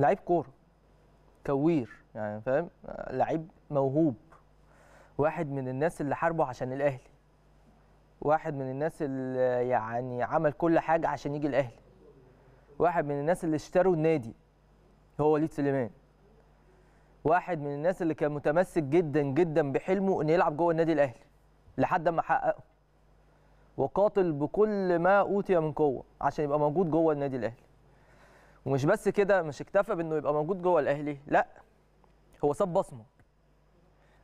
لعيب كوره كوير يعني فاهم لعيب موهوب واحد من الناس اللي حاربوا عشان الاهلي واحد من الناس اللي يعني عمل كل حاجه عشان يجي الاهلي واحد من الناس اللي اشتروا النادي هو وليد سليمان واحد من الناس اللي كان متمسك جدا جدا بحلمه ان يلعب جوه النادي الاهلي لحد ما حققه وقاتل بكل ما اوتي من قوه عشان يبقى موجود جوه النادي الاهلي ومش بس كده مش اكتفى بانه يبقى موجود جوه الاهلي لا هو ساب بصمه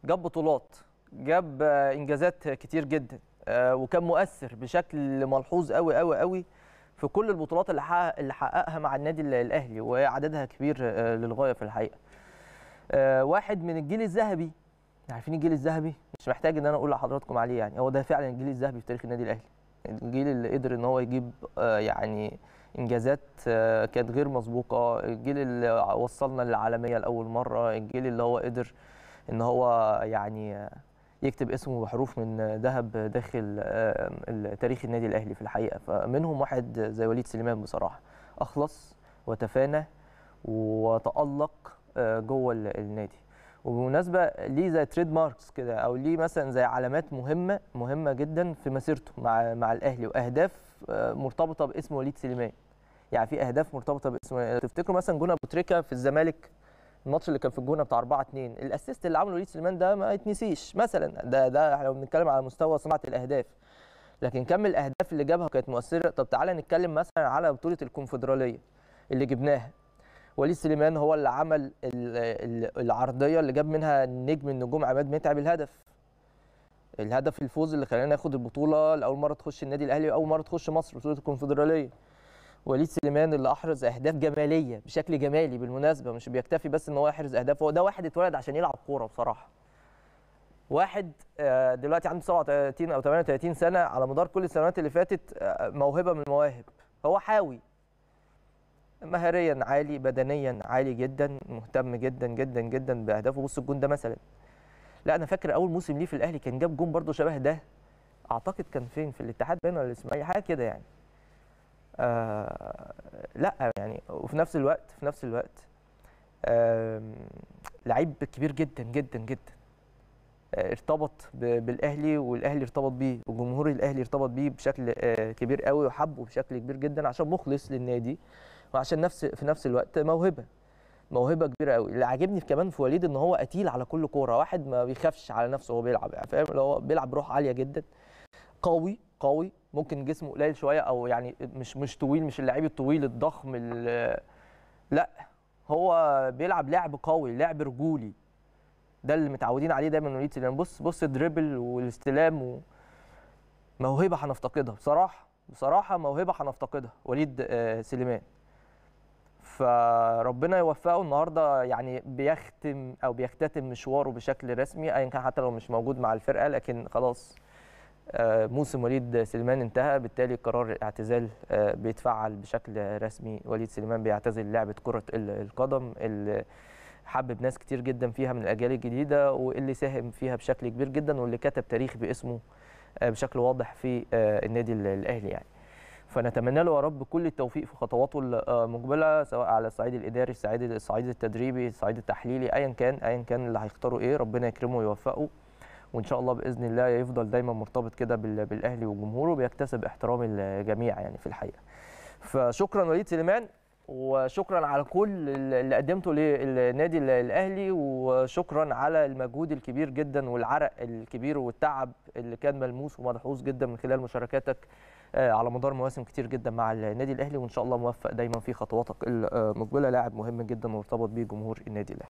جاب بطولات جاب انجازات كتير جدا آه، وكان مؤثر بشكل ملحوظ قوي قوي قوي في كل البطولات اللي حقق اللي حققها مع النادي الاهلي وعددها كبير آه، للغايه في الحقيقه آه، واحد من الجيل الذهبي عارفين الجيل الذهبي مش محتاج ان انا اقول لحضراتكم عليه يعني هو ده فعلا الجيل الذهبي في تاريخ النادي الاهلي الجيل اللي قدر ان هو يجيب يعني انجازات آه، كانت غير مسبوقه الجيل اللي وصلنا للعالميه لاول مره الجيل اللي هو قدر ان هو يعني يكتب اسمه بحروف من ذهب داخل آه، تاريخ النادي الاهلي في الحقيقه فمنهم واحد زي وليد سليمان بصراحه اخلص وتفانى وتالق آه، جوه النادي وبالمناسبه ليه زي تريد ماركس كده او ليه مثلا زي علامات مهمه مهمه جدا في مسيرته مع مع الاهلي واهداف مرتبطه باسم وليد سليمان يعني في اهداف مرتبطه باسم تفتكروا مثلا جون ابو تريكه في الزمالك الماتش اللي كان في الجونه بتاع 4 2 الاسيست اللي عمله وليد سليمان ده ما يتنسيش مثلا ده ده احنا بنتكلم على مستوى صناعه الاهداف لكن كم الاهداف اللي جابها كانت مؤثره طب تعالى نتكلم مثلا على بطوله الكونفدراليه اللي جبناها وليد سليمان هو اللي عمل العرضيه اللي جاب منها نجم النجوم عماد متعب الهدف الهدف الفوز اللي خلانا ناخد البطوله لاول مره تخش النادي الاهلي واول مره تخش مصر بطوله الكونفدراليه وليد سليمان اللي احرز اهداف جماليه بشكل جمالي بالمناسبه مش بيكتفي بس ان هو يحرز اهداف هو ده واحد اتولد عشان يلعب كوره بصراحه واحد آه، دلوقتي عنده 37 او 38 سنه على مدار كل السنوات اللي فاتت آه، موهبه من المواهب هو حاوي مهاريا عالي بدنيا عالي جدا مهتم جدا جدا جدا باهدافه بص الجون ده مثلا لا انا فاكر اول موسم ليه في الاهلي كان جاب جون برده شبه ده اعتقد كان فين في الاتحاد باين ولا الاسماعيلي حاجه كده يعني آه، لا يعني وفي نفس الوقت في نفس الوقت لعيب كبير جدا جدا جدا آه، ارتبط بالاهلي والاهلي ارتبط بيه وجمهور الاهلي ارتبط بيه بشكل آه، كبير قوي وحبه بشكل كبير جدا عشان مخلص للنادي وعشان نفس في نفس الوقت موهبه موهبه كبيره قوي اللي عاجبني كمان في وليد ان هو قتيل على كل كوره واحد ما بيخافش على نفسه وهو بيلعب يعني فاهم اللي هو بيلعب بروح عاليه جدا قوي قوي ممكن جسمه قليل شويه او يعني مش مش طويل مش اللعيب الطويل الضخم لا هو بيلعب لعب قوي لعب رجولي ده اللي متعودين عليه دايما وليد سليمان بص بص الدريبل والاستلام و... موهبه هنفتقدها بصراحه بصراحه موهبه هنفتقدها وليد آه، سليمان فربنا يوفقه النهارده يعني بيختم او بيختتم مشواره بشكل رسمي ايا كان حتى لو مش موجود مع الفرقه لكن خلاص آه، موسم وليد سليمان انتهى بالتالي قرار الاعتزال آه، بيتفعل بشكل رسمي وليد سليمان بيعتزل لعبه كره القدم اللي حبب ناس كتير جدا فيها من الاجيال الجديده واللي ساهم فيها بشكل كبير جدا واللي كتب تاريخ باسمه آه، بشكل واضح في النادي الاهلي يعني فنتمنى له يا رب كل التوفيق في خطواته المقبله سواء على الصعيد الاداري الصعيد الصعيد التدريبي الصعيد التحليلي ايا كان ايا كان اللي هيختاره ايه ربنا يكرمه ويوفقه وان شاء الله باذن الله يفضل دايما مرتبط كده بالاهلي وجمهوره بيكتسب احترام الجميع يعني في الحقيقه فشكرا وليد سليمان وشكرا على كل اللي قدمته للنادي الاهلي وشكرا على المجهود الكبير جدا والعرق الكبير والتعب اللي كان ملموس وملحوظ جدا من خلال مشاركاتك آه، على مدار مواسم كتير جدا مع النادي الاهلي وان شاء الله موفق دايما في خطواتك المقبله آه، لاعب مهم جدا مرتبط بيه جمهور النادي الاهلي